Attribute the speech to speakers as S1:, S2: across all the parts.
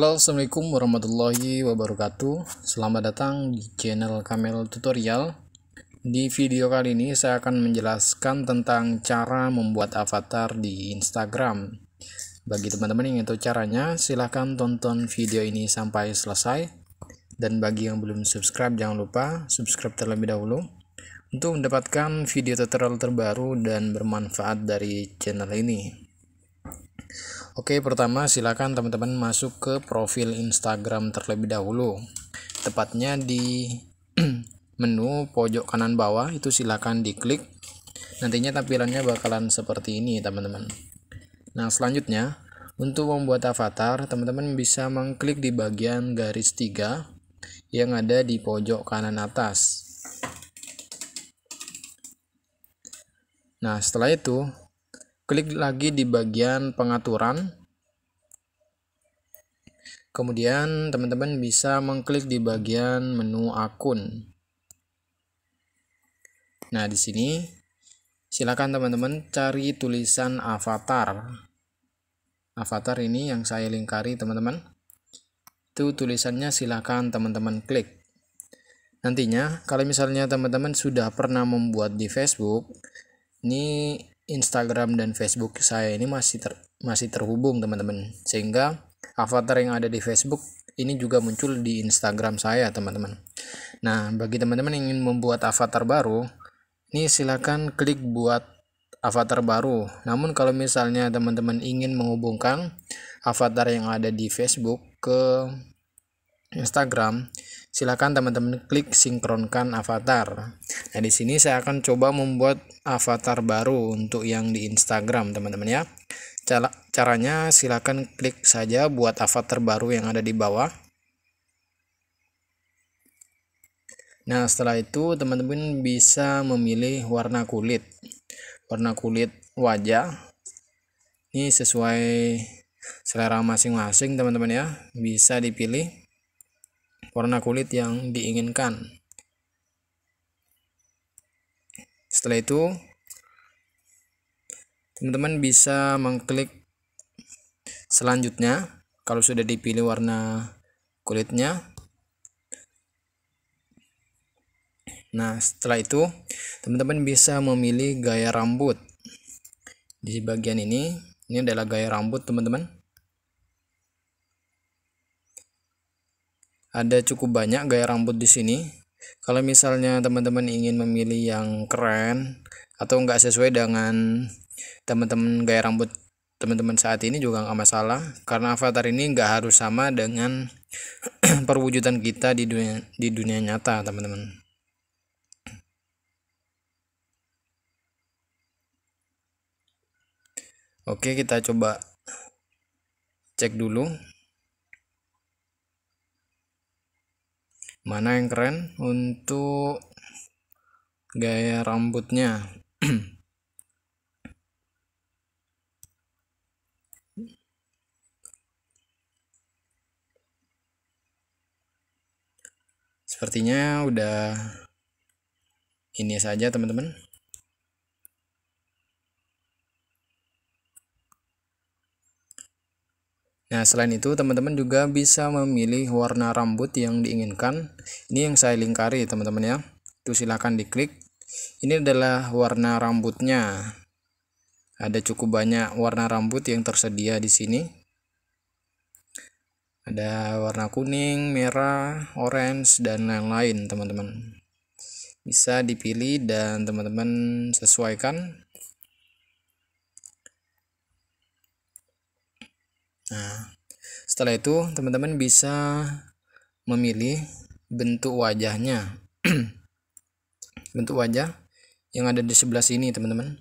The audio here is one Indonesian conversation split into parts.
S1: Halo assalamualaikum warahmatullahi wabarakatuh Selamat datang di channel Kamel Tutorial Di video kali ini saya akan menjelaskan tentang cara membuat avatar di Instagram Bagi teman-teman yang tahu caranya silahkan tonton video ini sampai selesai Dan bagi yang belum subscribe jangan lupa subscribe terlebih dahulu Untuk mendapatkan video tutorial terbaru dan bermanfaat dari channel ini Oke, pertama silakan teman-teman masuk ke profil Instagram terlebih dahulu. Tepatnya di menu pojok kanan bawah itu silakan diklik. Nantinya tampilannya bakalan seperti ini, teman-teman. Nah, selanjutnya untuk membuat avatar, teman-teman bisa mengklik di bagian garis tiga yang ada di pojok kanan atas. Nah, setelah itu, Klik lagi di bagian pengaturan. Kemudian teman-teman bisa mengklik di bagian menu akun. Nah, di sini silakan teman-teman cari tulisan avatar. Avatar ini yang saya lingkari, teman-teman. Itu tulisannya silakan teman-teman klik. Nantinya kalau misalnya teman-teman sudah pernah membuat di Facebook, ini Instagram dan Facebook saya ini masih ter, masih terhubung teman-teman sehingga avatar yang ada di Facebook ini juga muncul di Instagram saya teman-teman nah bagi teman-teman yang ingin membuat avatar baru ini silahkan klik buat avatar baru namun kalau misalnya teman-teman ingin menghubungkan avatar yang ada di Facebook ke Instagram Silakan teman-teman klik sinkronkan avatar. Nah, di sini saya akan coba membuat avatar baru untuk yang di Instagram, teman-teman ya. Cara caranya silakan klik saja buat avatar baru yang ada di bawah. Nah, setelah itu teman-teman bisa memilih warna kulit. Warna kulit wajah. Ini sesuai selera masing-masing, teman-teman ya. Bisa dipilih warna kulit yang diinginkan. Setelah itu, teman-teman bisa mengklik selanjutnya kalau sudah dipilih warna kulitnya. Nah, setelah itu, teman-teman bisa memilih gaya rambut. Di bagian ini, ini adalah gaya rambut, teman-teman. ada cukup banyak gaya rambut di sini kalau misalnya teman-teman ingin memilih yang keren atau nggak sesuai dengan teman-teman gaya rambut teman-teman saat ini juga nggak masalah karena avatar ini nggak harus sama dengan perwujudan kita di dunia di dunia nyata teman-teman Oke kita coba cek dulu mana yang keren untuk gaya rambutnya sepertinya udah ini saja teman-teman Nah, selain itu, teman-teman juga bisa memilih warna rambut yang diinginkan. Ini yang saya lingkari, teman-teman ya. Itu silahkan diklik. Ini adalah warna rambutnya. Ada cukup banyak warna rambut yang tersedia di sini. Ada warna kuning, merah, orange, dan lain-lain, teman-teman. Bisa dipilih dan teman-teman sesuaikan Nah, setelah itu teman-teman bisa memilih bentuk wajahnya. bentuk wajah yang ada di sebelah sini, teman-teman.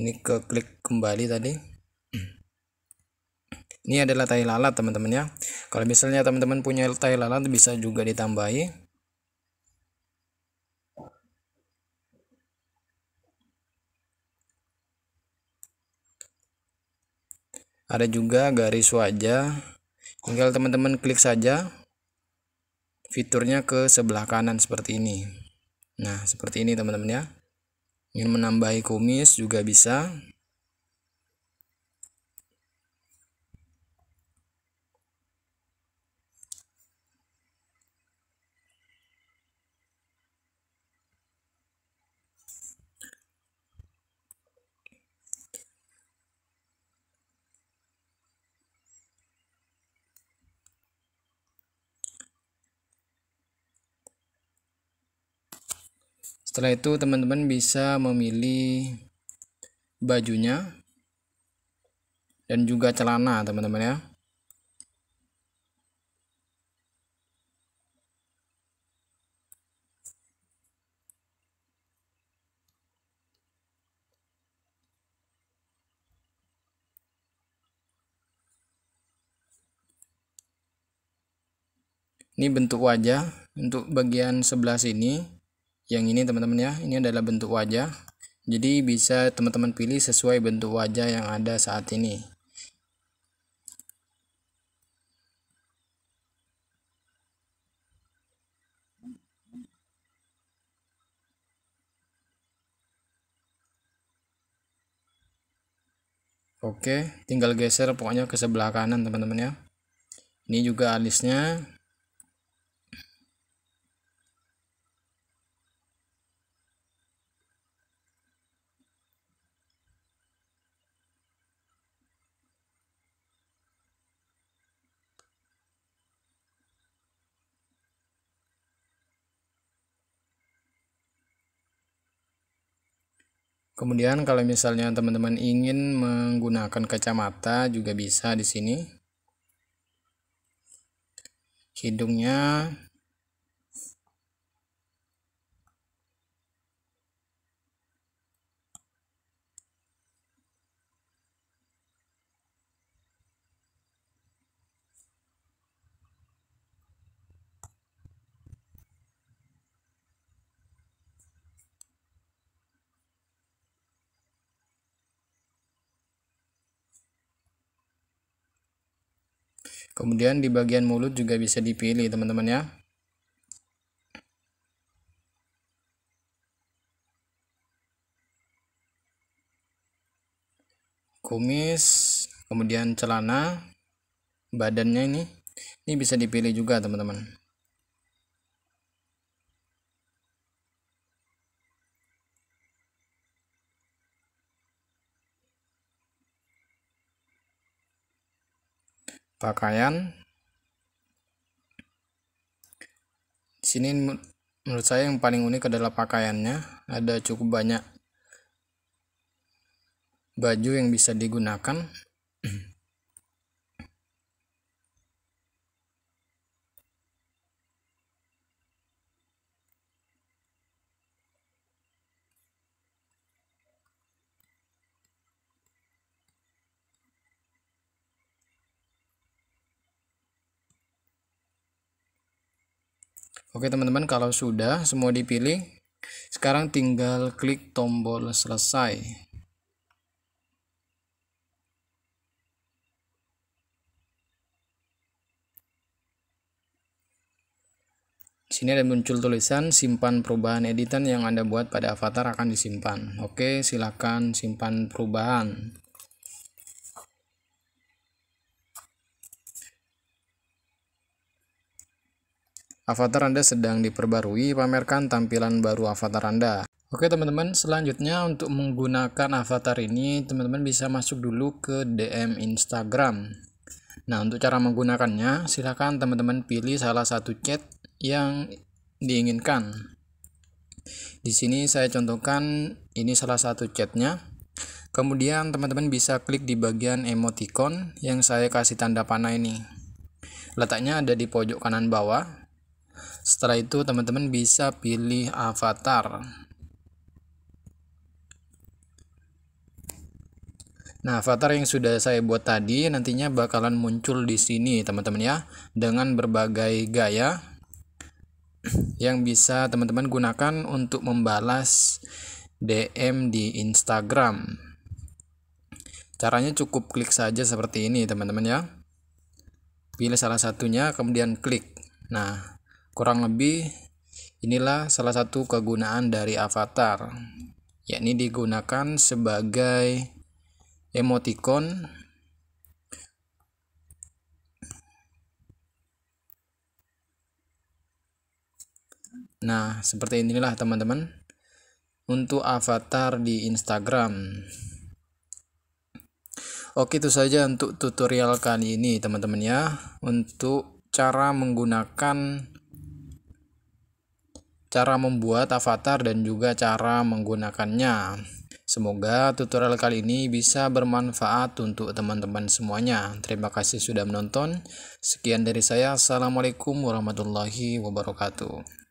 S1: Ini ke klik kembali tadi. Ini adalah tai lalat, teman-teman ya. Kalau misalnya teman-teman punya tai lalat bisa juga ditambahi ada juga garis wajah tinggal teman-teman klik saja fiturnya ke sebelah kanan seperti ini nah seperti ini teman-teman ya ingin menambahi kumis juga bisa Setelah itu teman-teman bisa memilih bajunya dan juga celana teman-teman ya. Ini bentuk wajah untuk bagian sebelah sini yang ini teman-teman ya ini adalah bentuk wajah jadi bisa teman-teman pilih sesuai bentuk wajah yang ada saat ini Oke, tinggal geser pokoknya ke sebelah kanan teman-teman ya. Ini juga alisnya, Kemudian kalau misalnya teman-teman ingin menggunakan kacamata juga bisa di sini. Hidungnya Kemudian di bagian mulut juga bisa dipilih teman-teman ya. Kumis, kemudian celana, badannya ini. Ini bisa dipilih juga teman-teman. pakaian di sini menurut saya yang paling unik adalah pakaiannya ada cukup banyak baju yang bisa digunakan Oke teman-teman, kalau sudah semua dipilih, sekarang tinggal klik tombol selesai. sini ada muncul tulisan simpan perubahan editan yang Anda buat pada avatar akan disimpan. Oke, silakan simpan perubahan. avatar Anda sedang diperbarui, pamerkan tampilan baru avatar Anda. Oke teman-teman, selanjutnya untuk menggunakan avatar ini, teman-teman bisa masuk dulu ke DM Instagram. Nah, untuk cara menggunakannya, silahkan teman-teman pilih salah satu chat yang diinginkan. Di sini saya contohkan ini salah satu chatnya. Kemudian teman-teman bisa klik di bagian emoticon yang saya kasih tanda panah ini. Letaknya ada di pojok kanan bawah. Setelah itu teman-teman bisa pilih avatar. Nah, avatar yang sudah saya buat tadi nantinya bakalan muncul di sini, teman-teman ya, dengan berbagai gaya yang bisa teman-teman gunakan untuk membalas DM di Instagram. Caranya cukup klik saja seperti ini, teman-teman ya. Pilih salah satunya kemudian klik. Nah, Kurang lebih inilah salah satu kegunaan dari avatar, yakni digunakan sebagai emoticon Nah, seperti inilah teman-teman untuk avatar di Instagram. Oke, itu saja untuk tutorial kali ini, teman-teman ya, untuk cara menggunakan cara membuat avatar dan juga cara menggunakannya. Semoga tutorial kali ini bisa bermanfaat untuk teman-teman semuanya. Terima kasih sudah menonton. Sekian dari saya. Assalamualaikum warahmatullahi wabarakatuh.